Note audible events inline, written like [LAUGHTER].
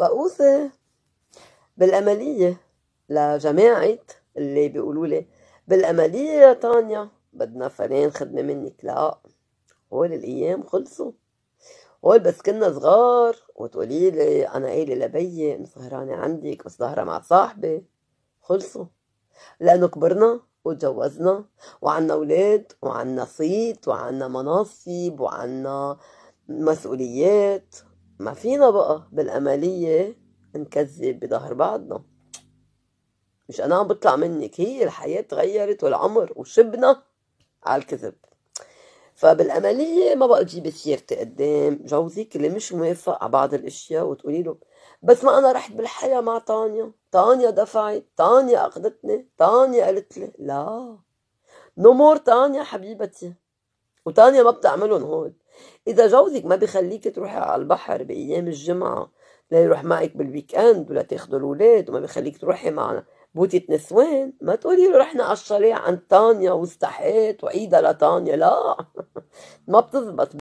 بقوس بالأملية لجماعة اللي بيقولوا لي بالأملية يا تانيا بدنا فلان خدمة منك لا هول الأيام خلصوا هول بس كنا صغار وتقولي لي أنا قايلة لبيي إن سهرانة عندك بس سهرة مع صاحبي خلصوا لأنه كبرنا وتجوزنا وعنا أولاد وعنا صيت وعنا مناصب وعنا مسؤوليات ما فينا بقى بالأملية نكذب بظهر بعضنا مش أنا عم بطلع منك هي الحياة تغيرت والعمر وشبنا على الكذب فبالأملية ما بقى تجيبي سيرتي قدام جوزك اللي مش موافق على بعض الأشياء وتقولي له بس ما أنا رحت بالحياة مع طانيا طانيا دفعت طانيا أخذتني طانيا قالت لي لا نمور طانيا حبيبتي وطانيا ما بتعملهم هول إذا جوزك ما بخليك تروحي على البحر بأيام الجمعة لا يروح معك بالويك أند ولا تاخذوا الولاد وما بخليك تروحي مع بوتة نسوان ما تقولي له رحنا على الشاليه عند طانيا واستحيت وعيدها لطانيا لا [LAUGHS] ما بتزبط